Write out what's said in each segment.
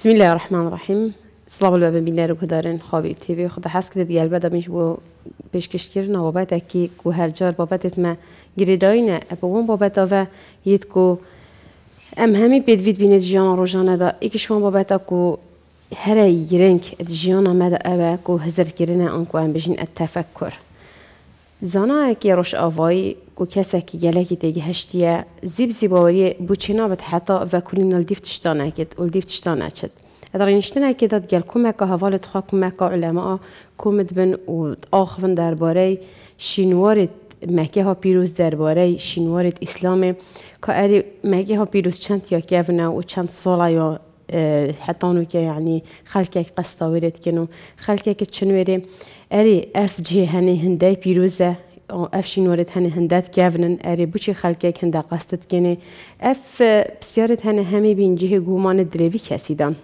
بسم الله الرحمن الرحیم سلام الله به میلیارد کدرن خبری تی وی خدا حس کرد دیال بعد میش بو پیشکش کردن اکی کو هر جار بابت ات ما گریداینه اپو وان بابت او یت کو ام همی بدوید جان رو جان دا ایکش وان بابت اکو هر یک رنگ جان آمده اوه کو هزار کردن آن کو ام تفکر. زانا که روش آوایی کو کسی که گلگی دیگه هشتیه زیب زیباوری بوچینا بد حتا و کلین الدیف که کد الدیف تشتان چد ادار اینشتنه که داد گل کمکا حوالت کمک کمکا علماء کمد بن و آخوان درباره شینوارد مکه ها پیروز درباره شینوارد اسلام که اری مکه ها پیروز چند یا کیونه و چند سالا یا حتانو که یعنی که قصتا ورد کنو خلکک که وره اری اف جه هنه هنده پیروزه اف شینورت هنی هندت گونن اری بوچی که هنده قصدت کنه اف بسیارت هنی همی بین جه گومان دلوی کسی دان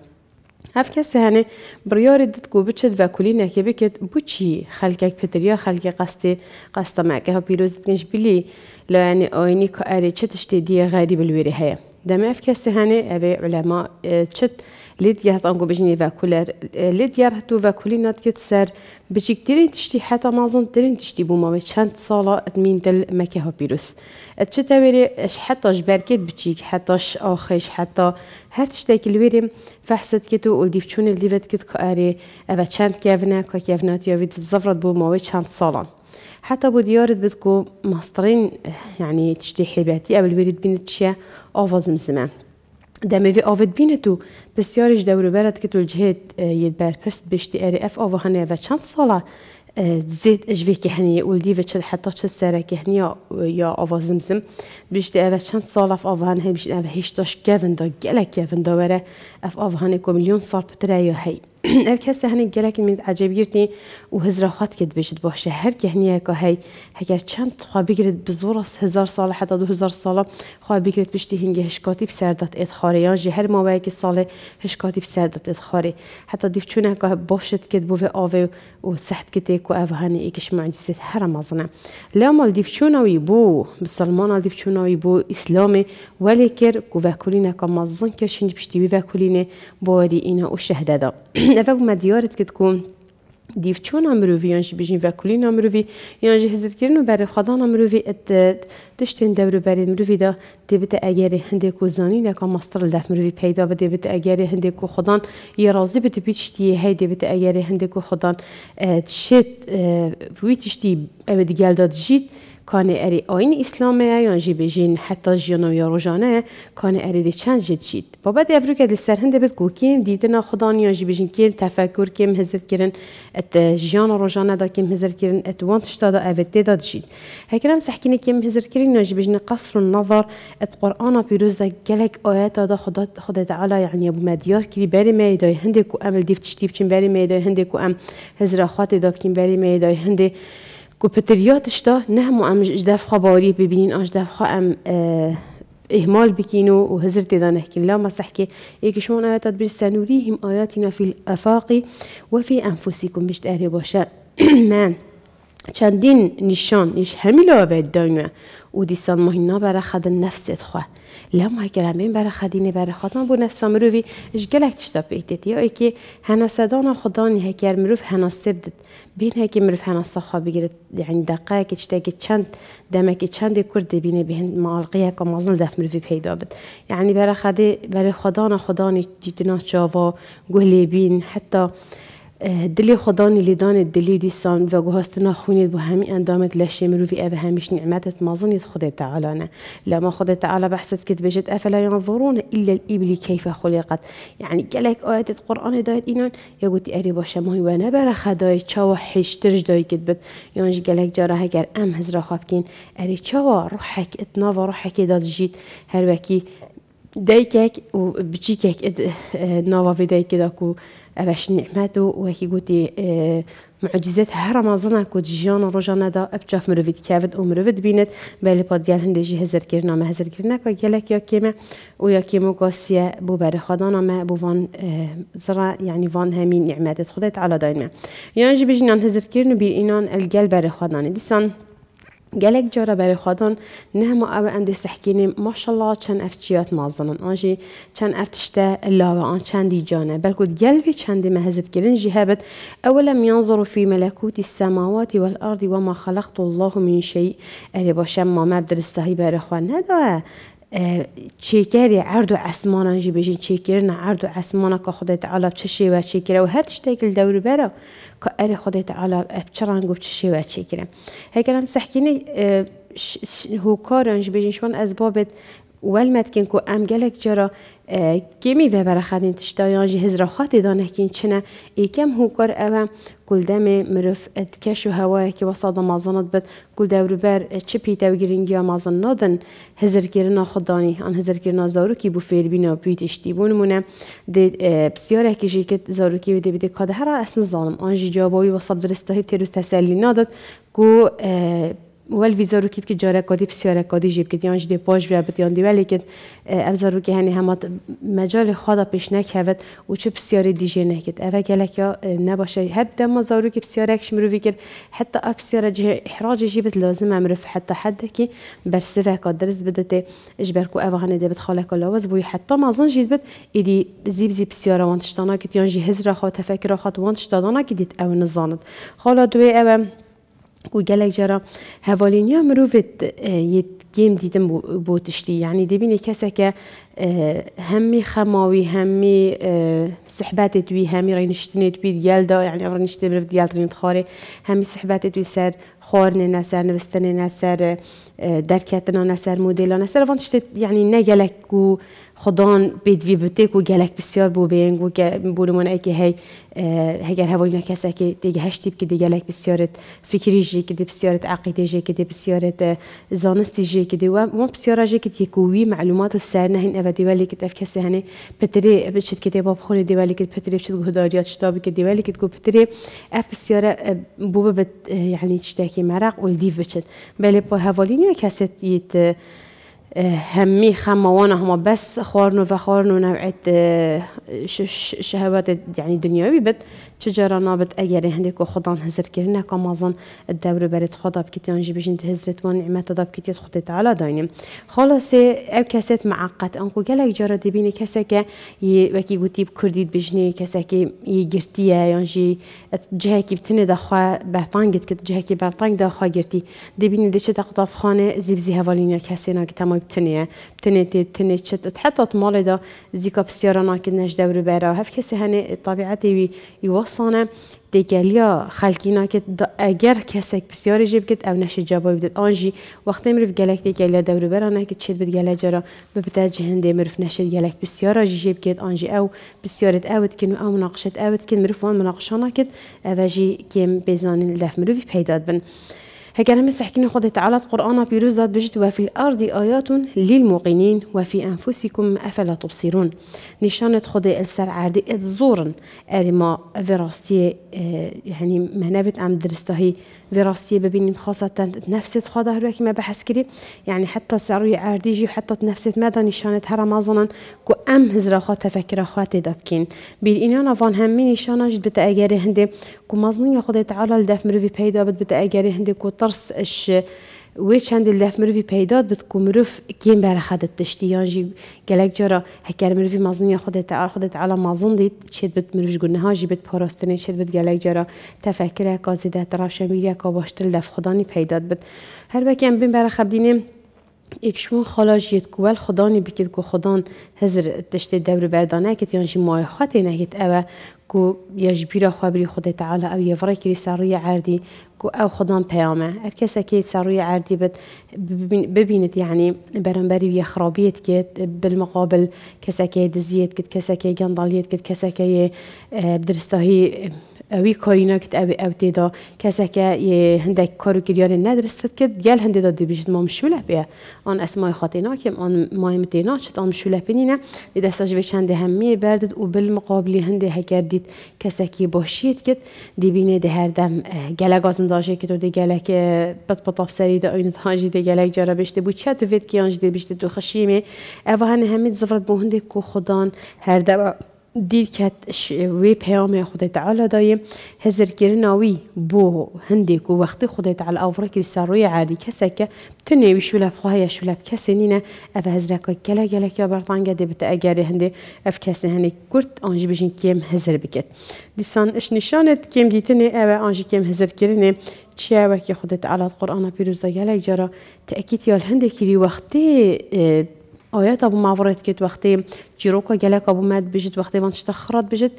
هف کسی هنی بریار دید گو بچد و کلی نکه بکد بو چی که پتریا خلک قصد قصد مکه ها پیروز دکنش بلی لعنی آینی که اری چه تشتی دیه غریب الوری هیه دەمەف کەسی هەنێ ئەوێ ئەلەما چت لیدگە هەتانگو بژنی ڤکولەر لیدگەر هەتو ڤکولی ناتکت سەر بچیکترین تشتی مازن مازنترین تشتی بوومەوە چەند ساڵە ئەتمین دل مەکە هۆپیرۆس ئەچت ئەوێرێ ئەش حەتاش بەرکێت بچیک حەتاش ئاخێش حەتا هەر تشتێکی لێرێ فەحسەت کت و ئۆلدیفچوون لیڤت کت کارێ ئەوە چەند کێڤنە کۆکێڤناتیاویت زەفرەت بوومەوەی چەند ساڵان حتی بو دیارت بتکو مصرین یعنی تشتی حیباتی اول برید بینید چیه آواز مسمه دمه وی آفت بینه تو بسیارش برد که تو الجهد یه برپرست بشتی اری اف آوا هنه چند ساله زید اجوی که هنیه اولدی و چل حتی چل سره که هنیه یا آوا زمزم بشتی اوه چند ساله اف آوا هنه بشتی اوه هشتاش گوین دا گلک گوین دا وره اف آوا هنه که میلیون سال پتره یا او کس هنگ گلک میند عجب گیرتی و هزر خات کد بیشد باشه هر که هنیه که هی هگر چند خواه بگرد بزور است هزار سال حتا دو هزار سال خواه بگرد بیشتی هنگ هشکاتی بسردات ادخاره یا جه هر ماوه که سال هشکاتی بسردات ادخاره حتا دیف چونه که باشد کد بوه آوه و سحت کده که او هنه ایکش معجزت هر مازنه لامال دیف چونه وی بو بسلمان دیف چونه وی بو اسلام ولی کر که وکولینه که مازن کرشنج بیشتی وکولینه باری اینه و شهده دا avec ma diaret ket ko دیوچون امروی یان جی بجین وکولین امروی یان جی هزت کرن و بر خدان امروی ات دشتن دورو بر امروی دا دیبت اگر هندی کو زانی نکا مستر لف پیدا و دیبت اگر هندی کو خدان یه رازی بت بیچتی هی دیبت اگر کو خدان شت ویتشتی او دیگل داد جید کانی اری آین اسلامه یا جی بجین حتی جیانو یا روزانه کانی اری دی چند جد شید بعد افرو که دی سرهنده بد گوکیم دیدنا خدان یا جی بجین کیم تفکر کیم هزت کرن ات جیان و روزانه دا کیم هزت کرن ات وانتش تشتا دا اوت دی داد شید هکرم سحکینه کیم هزت کرن یا جی بجین قصر النظر ات قرآن پیروز دا گلک آیات دا خدا خدا تعالی یعنی ابو مدیار کری بری میدای هنده کو عمل دیفتشتیب چیم بری میدای هنده کو ام هزرا خاطی دا بکیم بری میدای هنده کو كوبتريات شتا نهمو ام جداف خا باري ببینین ام جداف آه، خا ام إهمال بكينو وهزرت إذا نحكي لا ما سحكي إيك شون آيات تدبير سنريهم آياتنا في الآفاق وفي أنفسكم باش تقري باشه من چندین نشان ایش همی لاوید دانگو او دیسان مهینا برا خد نفست خواه لما اگر همین برا خدینه برا خود ما بو نفسا مروفی اش گلک چطا پیدید یا ای که هناسدان خدانی هکر مروف هناسب دید بین هکی مروف هناسا خواه بگیرد یعنی دقیقه که چتا که چند دمکی چند کرد بینه بین معالقیه که مازن دف مروفی پیدا بد یعنی برا خدا برا خدان خدانی جیتنا چاوا بین حتی دلی خدا نیلیدان دلی دیسان و گوهستنا خونید و همی اندامت لشه مرو فی اوه همیش نعمتت مازنید خود تعالی نه لما خود تعالی بحثت کت بجد افلا ينظرون الا الابل کیف خلقت یعنی گلک آيات قرآن دايت اینان یا گوتی اری باشه مهی و نبر خدای چاوا ترج دای کت بد یعنی گلک جاره اگر ام هزرا خافکین اری چاوا روحك اتنا و روحك داد جید هر وکی دایکک و بچیکک اه، ناوا وی دایک داکو باش نعمادو وهي قوتي آه، معجزات هرمزنا كود جيان روجانا دا ابتشاف مروفيت كافد او مروفيد بينت بالي بود ديال هندي جي هزر كيرنا ما هزر كيرنا كو يالك يا كيما و يا كيمو قاسيا بو بار خدانا ما بو فان آه، زرا يعني فان هامي نعمات خدات على دايما يانجي بجنان هزر كيرنا بي انان الجل بار خدانا ديسان قالك جرى بري خودن نه ما او سحكيني ما شاء چند كان أفتشيات مازنن أنجي كان أفتشتا إلا وأن چندی دي جانا بل قد قلبي مهزت كلن جهابت أولم ينظروا فی السماوات والأرض وما خلقت الله من شی أري باشم ما مبدر استهی بري خوان چیکری ئەرد و ئەسمانانجی چیکری نه ئەرد و که تعالی ئەسمانەکە و عالا چ شێوە چێکرەوە دور شتێکل که کە ئەری تعالی عالا چڕان گفت و شێوە چێکرە هەگەرم هو هوکارانج انجی شوان ئەس از ولمت کن کو ام گلک کمی و برخدین تشتایان جی هزراخات دانه کن چنه ای کم هوکار اوه کل دم مرف کش و هوای که وسط مازنت بد کل دور بر چه پیتا و گرینگی مازن نادن هزر کرنا خود دانی آن هزر کرنا کی بو فیر بینا پیت بون مونه دی بسیاره که جی که زاروکی و دی کاده هر اسن ظالم آن جی جاباوی وسط درسته تیروس تسلی نادد کو ول ویزارو کی که جاره کادی بسیار کادی جیب که دیان جدی پاش بیا بتیان دی ولی که افزارو که هني هم مجال خدا بيش نك پیش في سيارة دي جي نك نکت أفا گلک يا نباشه هب دم زارو که بسیار اکش مرو حتى أف سيارة جه احراج جيبت لازم أمرف حتى حد كي برسفة سفه بدت اجبر أفا هني هنی دی بت خالق لواز بوی حتی مازن جید بت ایدی زيب زیب بسیار وانتشتانا که دیان هزرا هزر خوا تفکر وانتشتانا که دیت او نزانت خالا دوی اوه و گله گەلێک جارە هەواڵینیا اه، یه گیم دیدم بۆ تشتی یعنی دەبینی که هەممی خماوی هەممی سحباتێت دوی هەمی دوی اه، دیال دا یعنی ڕنیشتێ دیال دیالترین خۆرێ هەمی سحباتێت دوی سەر خۆرنێ ناسەر نوستنێ نسر درکاتنا نسر مودیلا نسر فان تشت یعنی نه گلک و خدان بدوی بوده و گلک بسیار بو بینگ و بولمون ای که هی هگر هوای نکسه که دیگه هشتی که دیگه گلک بسیارت فکری جی که دی بسیارت عقیده جی که دی بسیارت زانستی جی که دی و ما بسیار جی که کوی معلومات سر نهین اول دیوالی که دف کسی هنه پتری بچت که دی باب خونه دیوالی که پتری بچت داریات شتابی که دیوالی که گو پتری اف بسیار بو ببت یعنی چتاکی دیو دنیا کسی دیت هەممی خموان هما بس خورن و بە و یعنی دنیاوی بێت چجارا نابت اگر هندیک و خدا هزر کردن کامازن الدور برد خدا بکتیان جی بجند هزرت و نعمت داد بکتیت خدا تعالی داینیم خلاص او کسات معقد انکو گلک جارا دبینی کسی که یه وکی گوتی بکردید بجنی کسی که یه گرتیه یانجی جهه کی بتنه دخوا برطانگت کت جهه کی برطانگ دخوا گرتی دبینی دچه دقطاف خانه زیبزی هوالینیا کسی نا که تمام بتنه بتنه تنه چت حتی مال دا زیکا بسیارا نا دور برا هف کسی هنه طبیعتی یوصل افسانه دگلیا که اگر کسک بسیار جیب کت او نشه جابا بیدد آنجی وقتی مروف گلک دگلیا دورو برانه که چید بید گله جارا ببتا جهنده مروف نشه گلک بسیار آجی جیب کت آنجی او بسیارت اوت کن و او مناقشت اوت کن مروف وان مناقشانا کت او جی کم بزانین لف مروفی پیداد بن هكذا مسح نعم، كنا خد تعالى القرآن بيروز بجد وفي الأرض آيات للموقنين وفي أنفسكم أفلا تبصرون نشانة خد السر عرض الزورن أرما فراستي آه، يعني مهنبت أم هي فراستي ببين خاصة نفسي خد هروك ما بحس كري يعني حتى سعري عرض يجي حتى نفسي ماذا نشانة هرا ظنن كو أم هزرا خات تفكر خات دبكين بير فان هم نشانة جد بتأجري هندي مازنيا خدای تعالی لدف مروی پیدا بد بد اگر هندک و ترس اش ویش هند لدف مروی پیدا بد کو مروف کیم بر خدت تشتی یانجی گلک جرا هکر مروی مازنیا خدای تعالی خدای تعالی مازن دید شد بد مروش گونه ها جی بد پاراستنی شد بد گلک جرا تفکر کا زیده تراش میریا کا باشتل دف خدانی پیدا بد هر وکم بین بر خبدینم اکشون خلاج یت کول خدانی بکید کو خدان هزر تشت دور بردانه کت یانجی مای خاطی نهیت اوه كو یجبیرا خوابری خود تعالى او يفرك کری سروی عردی کو او خدام بيامه هر كي که سروی عردی ببينت يعني یعنی برانبری و خرابیت کد بالمقابل کسی که دزیت کد کسی که گندالیت کد کسی که آه، درستهی وی کارینا که او او تیدا کسی که یه هندک کارو کریار ندرستد که گل هنده دا بیشتر ما مشوله بیه آن اسمای خاطینا که آن مایم تینا چت آن مشوله پینینا دی دستاش به چند همی بردد و مقابلی هنده هکر دید کسی که باشید کت دیبینه ده هر دم گلگ آزم داشه که تو دی گلگ پت پت افسری دا این دی گلگ بشته بود چه تو وید که آنجی بشته تو خشیمه او هنه همه زفرت بو هنده که هر دم دیر کت وی پیام خدای تعالی دایه هزر کرناوی بو هندی کو وقتی خدای تعالی آوره کری سر روی عادی کسی که تنه وی شلف خواهی شلف کسی نینه اف هزر که کلا گله که برطان دی بتا اگر هندی اف کسی هنی کرد آنج بجین کم هزر بکت دیسان اش نشانت کم دیتنه او آنج کم هزر کرنه چه وکی خدای تعالی قرآن پیروز دا گله جارا تأکید هندی کری وقتی آیا ابو بو مورد که وقتی چیروکا گلک کابو مد بجد وقتی وانش تخرد بجد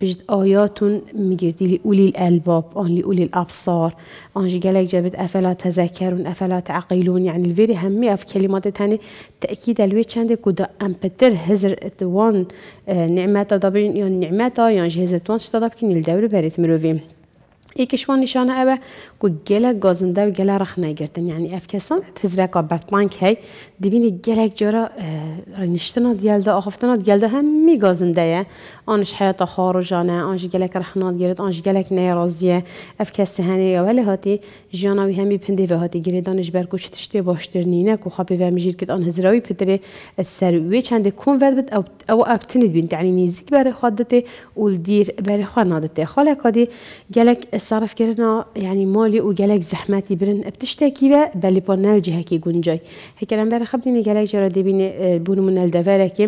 بجد آیاتون میگید لی اولی الالباب آن لی اولی الابصار آنجی گلک جابت افلا تذکرون افلا تعقیلون یعنی الویری همی اف کلمات تانی تأکید الوی چنده کدا امپتر هزر اتوان اه، نعمت دابین یا نعمت آیانجی هزر اتوان شتا دابکین الدور برید مروویم ایکشوان نشانه اوه کو گله گازنده و گله رخ نگردن یعنی افکسان تزرق آبرت بانک هی دیبینی گله جورا رنشتنا دیل ده آخفتنا دیل ده هم می گازنده یه آنش حیات خارجانه آنش گله رخ نگرد آنش گله نیرازیه افکس هنی یا هاتی جانا همی پنده و هاتی گیری دانش برکو چتشتی باشتر نینه کو خوابی و میگید که آن هزراوی پتره سر وی چند کم ود بد او ابتنید بین تعلیم نیزیک بر خواده اول دیر بر خواده خاله کادی گله صرف کردن یعنی مال لی او گلک زحمتی برن ابتشته کی و بلی پانل جه کی گنجای هکرم بر خب دینه گلک جرا دبین بونو من الدفره که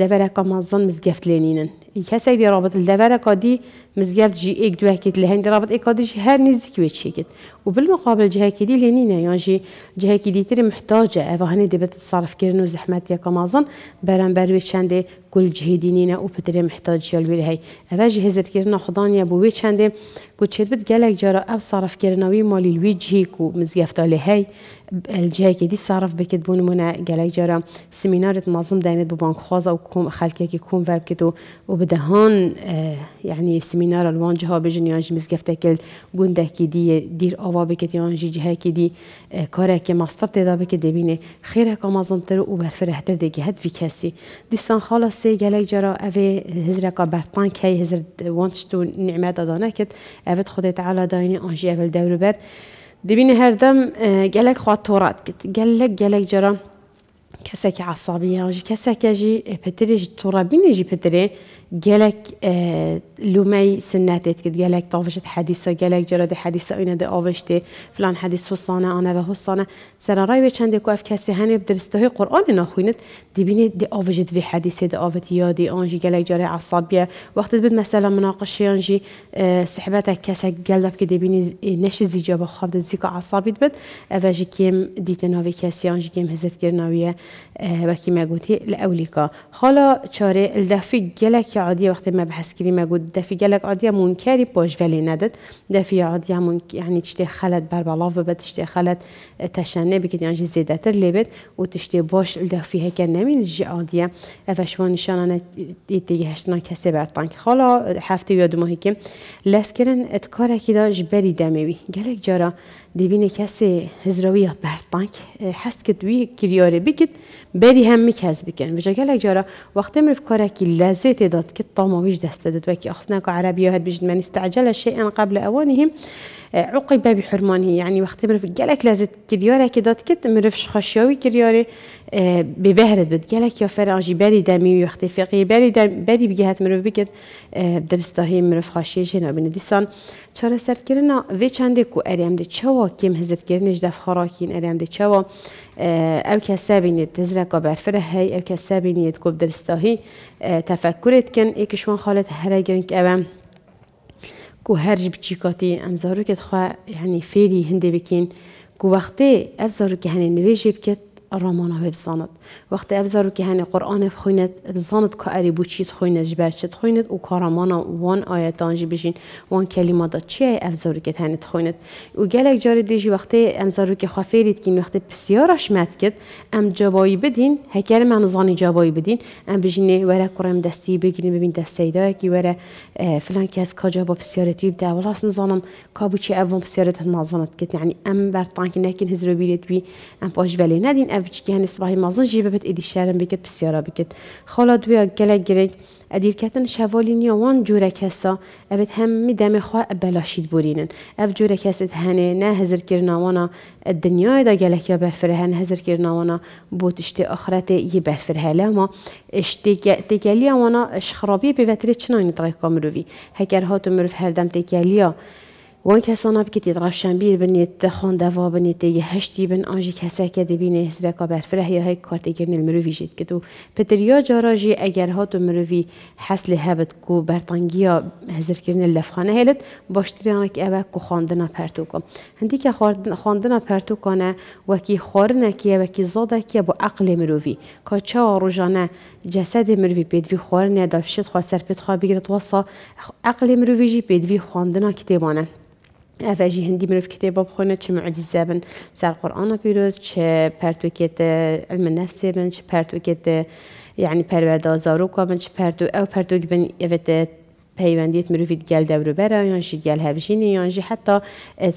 دفره که مازن مزگفت لینینن کسی دی رابط الدفره که دی مزگرد جی ایک دو لحن در رابط اکادش هر نزدیک به چی شکت و بالمقابل جهه کدی نه یعنی جی جهه کدی تر محتاجه و هنی دی صرف کردن و زحمت یا کمازن بران بر به چند کل گل دینی نه و پتر محتاج یا وی هی اوه جهه زت کردن خدان یا بو وی چنده گوت چت بت جرا اب صرف کردن وی مالی وی جهه کو مزگفت له هی الجهه کدی صرف بکد بون مونه گله جرا سمینارت مازن دینت بو بانک خوازه و کم خالکی کم و بکد و بدهان یعنی سمینار سمینار الوان جها بجن یان جمز گفتکل گونده کی دی دیر آوا بکت یان جی جه کی دی اه، کاره که ماستر تدا بکت دبینه خیره که مازن تر و برفره تر دیگه هد وی کسی دیسان خالص گلک جرا اوه هزر کا برپان کی هزر وانش تو نعمت دانه کت اوه خود تعالی داینی آنجی اول دوربر دبینه هر دم اه، گلک خواد تورات کت گلک گلک جرا کسی که عصبی هنگی کسی کجی پتری جی طورا بینی جی پتری جالک لومای سنتیت که جالک توجهت حدیثه جالک جرده حدیثه اینه دعایشته فلان حدیثوسانه آنها و هوشانه زیرا رای به چند دکو فکر کسی های بدرسته قرآنی نخوند دیبینه دعایشته به حدیثه دعایت یادی آن جی جالک جرده عصبی وقتی بود مثلا مناقشه هنگی صحبت ها کسی جالب که دیبین نش زیجاب خواهد دزیک بود اولی کم کسی هنگی کم هزت وکی کی لە لئولیکا حالا چاره دفی گەلێکی عادی وقتی عادی بەحسکری کاری دەفی ولی نداد مونکاری عادی نەدت یعنی عادیە خالد بر خەلت یعنی و ببێت تشتێ خالد تشنه بکەیت یعنی زیادتر لێبێت و تشتێ باش که هەکە عادیه ژی عادیە ئەڤشوان نیشانانە دیگە هشتنا کەسێ که حالا هفته یا دوماهیکم لەسکردن ئەت کارێکی دا ji berî demewî gelek دیبینه کسی هزروی یا هزرەویە هست که کرد کریاره کریارێبیکت بری هەممی کەس بکەن و گەلێک جارا وقتی مرف کارێکی لەزێ داد که تاماویش دەستە عربی ئەخناکە عربیە من بژمەنیستەعجلە شیئن قبل اوانیم هم عوقب بحرمانه يعني وقت مرف گلک لازم کریاره كده داد مرفش خشیاوی کریاره ببهرد اه، بهرت بد گلک یا فرانجی بری دامي وقت فقی بری دام بری بجهة مرف بكت بدرس تهيم مرف خشية جينا بنديسان ترى سرت كرنا في و چنده کو اریم ده چوا کم هزت كرنا دف خراكين أريم ده چوا اه، او کسابینید تزرقا برفره هاي او کسابینید کو درستاهی اه، تفکرت کن ایکشوان خالت هرگرن که أبم كو هر جب چیکاتی ام زاروكت کت يعني فيلي هندي بكين كو وقتي اف زاروكي که نويجي بكت ڕامانە هێ وقتی که ئەفزار قرآن هەنێ قورآانێ بخوێنێت اری بو ئەری بچیت خوند بەرچێت خۆینێت او کارمان وان آنجی بشین وان کەلیمادا افزارو که هەنێت خوند او گلک جاری دیجی وقتی امزارو که خافێریت کین وقتی بسیارش مات کد ام جوابی بدین هکر من زانی جوابی بدین ام بژینێ وره کوڕم دستی بگیرین ببین کی وره فلان کس کجا با پسیارەتی بدا وڵاست نزانم کابوچی ئەوان بسیارت نازانت کد یعنی ام بر نه کن هزرو هزرۆبیرێت بی ام پاش ولی ندین evçik yani sibahi mazın jibe bet edi şerim beket pisyara beket. Xala duya gelek gerek edilketin şevaliniya wan cure kesa evet hemmi demi xwa belaşid burinin. Ev cure kesit hani ne hazır kirna wana dünyaya da gelek ya berfere hen hazır kirna wana bu tişte ahirete yi berfere hele ama işte tekeliya wana şxrabi bi vetri çinayni tayka mürüvi. Heker hatu mürüv her dem tekeliya وان کسان که کتی رفشن بیر بنید تخان دوا بنید تیگه هشتی بن آنجی کسا که دبینه هزرکا برفره یا های کارت اگر نیل مروی که دو پتریا جاراجی اگر ها تو مروی حسل هبت کو برطانگیا هزر کرن لفخانه هلت باشتری آنک اوه کو خاندنا پرتو کن هندی که خاندنا پرتو کنه وکی خارنه که وکی زاده که با عقل مروی که چه جسد مروی پیدوی خارنه دابشید خواه سر خواه بگیرد وصا عقل مروی جی پیدوی خاندنا کتیبانه افاجی هندی مرف کتاب بخونه چه معجزه بن سر قرآن پیروز چه پرتوکیت علم نفس بن چه پرتوکیت یعنی پرورد آزارو بن چه پرتو او پرتوک بن وقت پەیوەندیت مرۆڤیت گەل دەوروبەرەیانژی گەل هەبژینیانژی حتا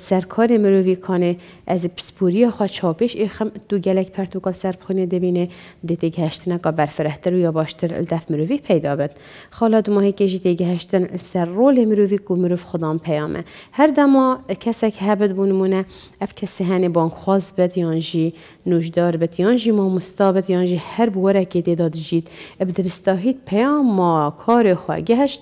سەرکاری مرۆڤیکانێ ez پسپوریە خوا چاپیش دو تو gelek پرتوکا سەرخۆنێ دەبینێ دێتێک که برفرهتر و یا باشتر دەف مرۆڤی پیدابێت خاڵا دوماهێکێژی تێگە هەشتن سەر رول مرۆڤی و مرۆڤ خوددان پەیامە هەر دما کەسێک که بوونمونە اف کەسی هەنێ بانخواز بێت یانژی نوشدار بێت یانژی ما بێت یانجی هر بوەرەکێ تێدا دژیت ئەب درستاهیت پەیام ما کارێ خواگەهشت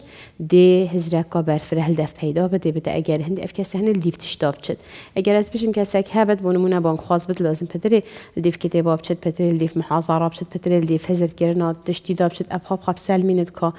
دی هزرکا برفره هل دف پیدا بده بده اگر هندی اف کسی هنل دیف تشتاب چد اگر از بشم کسی که هبت بونمونه بانک خواست بد لازم پدری دیف کتی باب چد پدری دیف محاضر آب چد پدری دیف هزت گرنا تشتی داب چد اب خب خب سل میند که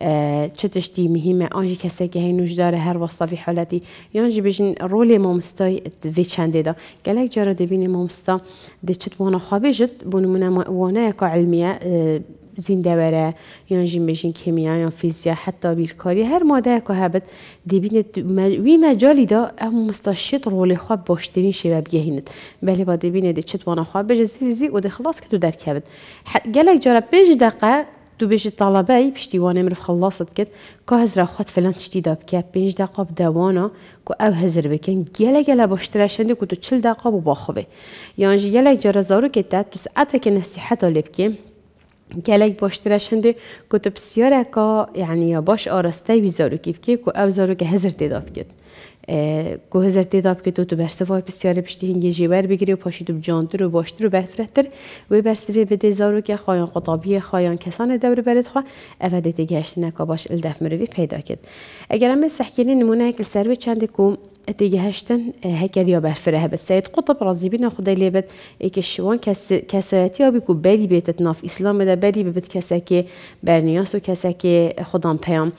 اه، چه تشتی مهمه آنجی کسی که هنوش داره هر وصف في حالتی یانجی بجن رول مامستای وی چنده دا گلک جارا دبین مامستا دی چد وانا خوابی جد بونمونه وانه که علمیه اه، زنده بره یا جیمشین کیمیا یا فیزیا حتی بیرکاری هر ماده که هبت دبین وی مجالی دا ام مستشط رول خواب باشتنی شباب گهیند بله با دبین دی چت وانا خواب زی زی و دی خلاص که تو در کبد گلک جارا پنج دقیقه تو طلبه ای پشتی وانه مرف خلاصت كت که هزرا خود فلان تشتي داب كا بينج دقا دوانا که او هزر بکن گله گله باشتراشن دي كو تو چل دقا بباخوه یعنی گله جرا زارو که كتا تو ساعتا نصیحت طالب كي کلک باشتی را شنده که بسیار یعنی یا باش آرسته وی زارو کیف که که او زارو که هزار دیداف کد که هزر دیداف کد تو های بسیار پشتی هنگی بگیری و پاشی تو رو و باشتر و وی و وی بده زارو که خایان قطابیه خایان کسان دور برد خواه افاده دیگه نک باش مروی پیدا کرد اگر من سحکیلی نمونه اکل سروی چنده کم تیگه هشتن هکر یا برفره بد سید قطب رازی بینا خدای بد ای که شوان کسایتی ها بیکو بری بیت ناف اسلام ده بری بیت کسا که برنیاس و کسا که خدام پیام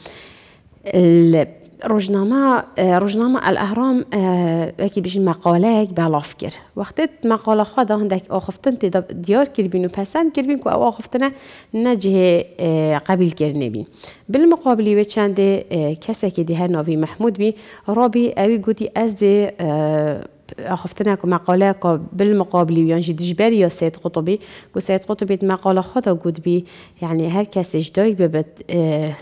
روزنامه آه، روزنامه الاهرام هكي آه، بيجي مقاله بالافكر وقت مقاله خدا عندك اخفتن ديار كربين و پسند كربين كو أخفتنا نجه آه، قبل كرنبين بالمقابل و چند کسی که دیه محمود بي رابي أوي گوتی از دي اخفتنا كو مقاله كو بالمقابل ويانجي دجبر يا سيد قطبي كو سيد قطبي مقاله خدا قد بي يعني هر كس جداي ببت اه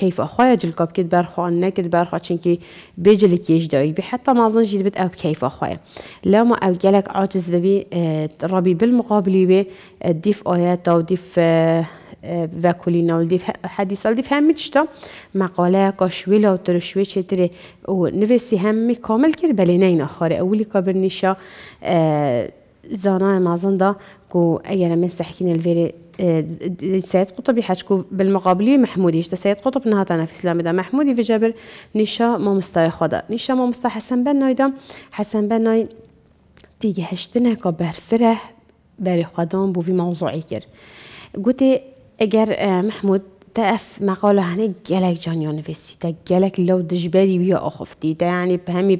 كيف أخويا جلقب كد برخو أنا كد برخو چونكي بجلك يجدوي بحتى ما أظن جد بت كيف أخويا ما أو جلك عاجز ببي آه، ربي بالمقابل بي آه، ديف آيات أو ديف وکولینا آه، و دیف حدیث دیف هم میشتا مقاله کاشویل و ترشوی چطوره و نویسی هم کامل کرد بلی نه این آخاره اولی کابر نیشا زانا مازن دا که اگر من سحکین الویره السيد قطب يحكوا بالمقابلية محمودي محموديش سيد قطب نها تنافس لامدا محمودي في جبر نيشا ما مستاي خدا نيشا ما مستاي حسن بن نايدا حسن بن ناي تيجي هشتنا كبر فرح بري خدام بوفي موضوعي كير قلت اگر آه، محمود تقف مقالة هنجلك جان يونيفرسيتا جلك لو دجبالي ويا أخفتي ده يعني بهمي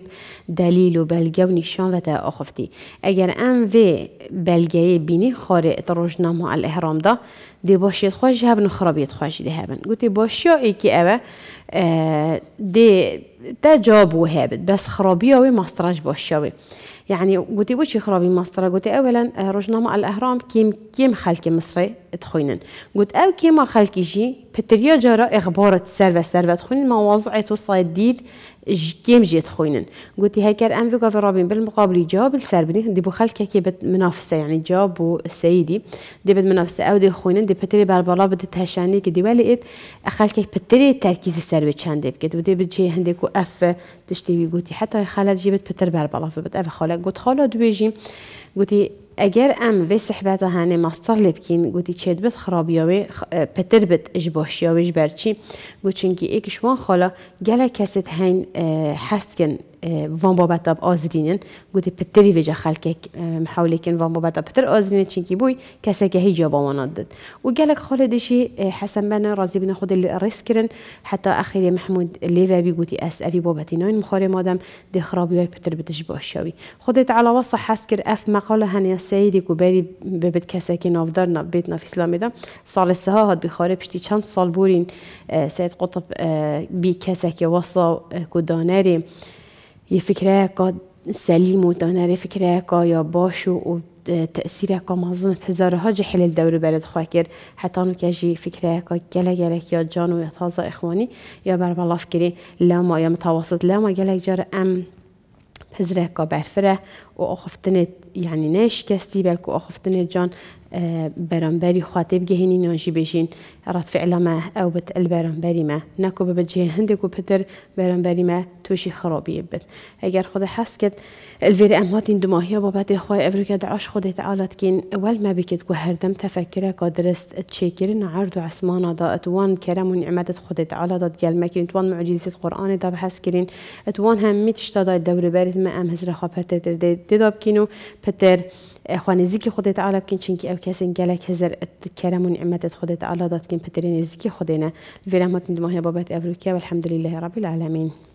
دليل وبلجة ونشان وتا أخفتي اگر ام في بلجة بيني خارق تروجنامه الإهرام ده دي باشيت خوش هبن خرابيت خوش دي هبن قلت باشيا ايكي اوه اه، دي تجابو هابت بس خرابياوي مصرج باشياوي يعني قلت وش خرابي مصر قلت اولا رجنا مع الاهرام كيم كيم خلكي مصري تخوينن قلت او كيم خلكي جي پتریا جارا اخبارت سر و سر خوین مواضع تو صاید دیر جیت جيم های خوينن قلت هاي كان انفي قاف رابين بالمقابل يجاوب السربني دی بو خلك كي بد منافسه یعنی يعني جاوب سیدی دی بد منافسه او دی دی پتری بر بالا دي خوينن دي بتري بالبلا بدت که پتری ترکیز سر به چند تركيز السربي و دی بد ودي بتجي کو اف تشتي قلت حتى خالد پتر بر بالا فبت اف خالد قلت خالد بيجي قلت اگر ام به صحبت و مستر ماستر لب کن گویی چه دب خرابیه و پتر بد اجباریه و اجباریه گویی چون یکشون خاله گله کسیت هن هست وان با آب آزدینن گوده پتری ویجا خلک محولی کن وان بابت پتر آزدینن چینکی بوی کسی که هیجا با ما ندد و گلک خاله حسن بن رازی بنا خود ریس کرن حتی اخیری محمود لیو بی گوتی اس افی بابتی ناین مخاری مادم ده های پتر بتش باش خودت خود تعالی وصح حس اف مقال هنیا سیدی کو بری ببت کسی که نافدار نبیت ناف دم سال سه ها پشتی چند سال بورین سید قطب بی کسی که وصح کدانری یه فکره کا و موتانه ری فکره کا یا باشو و تأثیر کا مظن حزارها جه حل دو رو برد خواه کرد حتی که فکره کا گله یا جان و تازه اخوانی یا بر بالافکری لاما یا متوسط لاما گله ام حزره کا برفره و آخفتنت یعنی يعني نش کستی بلکه کو جان آه، برانبری خاطب گهینی نانجی بجین رد فعلا ما او بت البرانبری ما نکو ببجه هندک کو پتر برانبری ما توشی خرابی بد اگر خود حس کد الویر امهاتین دماهی بابت خواه افریکا دعاش خود تعالت کن اول ما بکد کو هر دم تفکره قادرست تشکرن عرض و عسمانا دا اتوان کرم و نعمت خود تعالی داد گل مکرین اتوان معجزت قرآن دا بحث کرین اتوان هم میتشتا داد دور برد ما ام هزر خواپت تردید دیدا بکین اه، خوان زیکی خودت علاب کن تعالی بکین چونکی او کسی گلک هزر کرم و نعمت خودت علاب داد کن پتر نزیکی خودنا وی رحمت مهیا بابت افروکیا والحمد لله رب العالمین